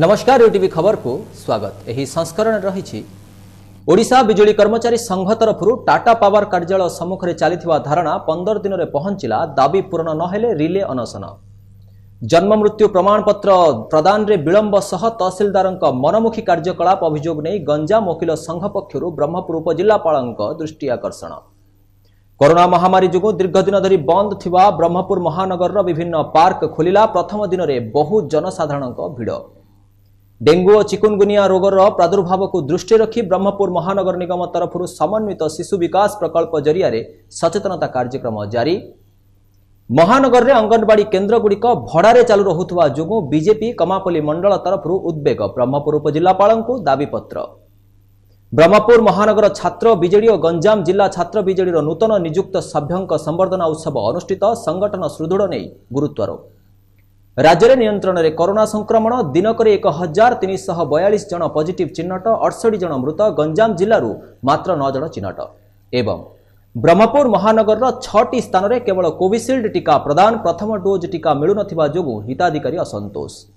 ନମସ୍କାର ୟୁଟିଭି ଖବରକୁ ସ୍ୱାଗତ ଏହି ସଂସ୍କରଣ ରହିଛି ଓଡ଼ିଶା ବିଜୁଳି କର୍ମଚାରୀ ସଂଘ ତରଫରୁ ଟାଟା ପାୱାର କାର୍ଯ୍ୟାଳୟ ସମ୍ମୁଖରେ ଚାଲିଥିବା ଧାରଣା ପନ୍ଦର ଦିନରେ ପହଞ୍ଚିଲା ଦାବି ପୂରଣ ନ ହେଲେ ରିଲେ ଅନଶନ ଜନ୍ମମୃତ୍ୟୁ ପ୍ରମାଣପତ୍ର ପ୍ରଦାନରେ ବିଳମ୍ବ ସହ ତହସିଲଦାରଙ୍କ ମନମୁଖୀ କାର୍ଯ୍ୟକଳାପ ଅଭିଯୋଗ ନେଇ ଗଞ୍ଜାମ ଓକିଲ ସଂଘ ପକ୍ଷରୁ ବ୍ରହ୍ମପୁର ଉପଜିଲ୍ଲାପାଳଙ୍କ ଦୃଷ୍ଟି ଆକର୍ଷଣ କରୋନା ମହାମାରୀ ଯୋଗୁଁ ଦୀର୍ଘଦିନ ଧରି ବନ୍ଦ ଥିବା ବ୍ରହ୍ମପୁର ମହାନଗରର ବିଭିନ୍ନ ପାର୍କ ଖୋଲିଲା ପ୍ରଥମ ଦିନରେ ବହୁ ଜନସାଧାରଣଙ୍କ ଭିଡ଼ ଡେଙ୍ଗୁ ଓ ଚିକୁନଗୁନିଆ ରୋଗର ପ୍ରାଦୁର୍ଭାବକୁ ଦୃଷ୍ଟିରେ ରଖି ବ୍ରହ୍ମପୁର ମହାନଗର ନିଗମ ତରଫରୁ ସମନ୍ୱିତ ଶିଶୁ ବିକାଶ ପ୍ରକଳ୍ପ ଜରିଆରେ ସଚେତନତା କାର୍ଯ୍ୟକ୍ରମ ଜାରି ମହାନଗରରେ ଅଙ୍ଗନବାଡ଼ି କେନ୍ଦ୍ରଗୁଡ଼ିକ ଭଡ଼ାରେ ଚାଲୁ ରହୁଥିବା ଯୋଗୁଁ ବିଜେପି କମାପଲି ମଣ୍ଡଳ ତରଫରୁ ଉଦ୍ବେଗ ବ୍ରହ୍ମପୁର ଉପଜିଲ୍ଲାପାଳଙ୍କୁ ଦାବିପତ୍ର ବ୍ରହ୍ମପୁର ମହାନଗର ଛାତ୍ର ବିଜେଡ଼ି ଓ ଗଞ୍ଜାମ ଜିଲ୍ଲା ଛାତ୍ର ବିଜେଡ଼ିର ନୂତନ ନିଯୁକ୍ତ ସଭ୍ୟଙ୍କ ସମ୍ବର୍ଦ୍ଧନା ଉତ୍ସବ ଅନୁଷ୍ଠିତ ସଂଗଠନ ସୁଦୃଢ଼ ନେଇ ଗୁରୁତ୍ୱାରୋପ ରାଜ୍ୟରେ ନିୟନ୍ତ୍ରଣରେ କରୋନା ସଂକ୍ରମଣ ଦିନକରେ ଏକ ହଜାର ତିନିଶହ ବୟାଳିଶ ଜଣ ପଜିଟିଭ୍ ଚିହ୍ନଟ ଅଠଷଠି ଜଣ ମୃତ ଗଞ୍ଜାମ ଜିଲ୍ଲାରୁ ମାତ୍ର ନଅ ଜଣ ଚିହ୍ନଟ ଏବଂ ବ୍ରହ୍ମପୁର ମହାନଗରର ଛଅଟି ସ୍ଥାନରେ କେବଳ କୋଭିସିଲ୍ଡ ଟିକା ପ୍ରଦାନ ପ୍ରଥମ ଡୋଜ୍ ଟିକା ମିଳୁନଥିବା ଯୋଗୁଁ ହିତାଧିକାରୀ ଅସନ୍ତୋଷ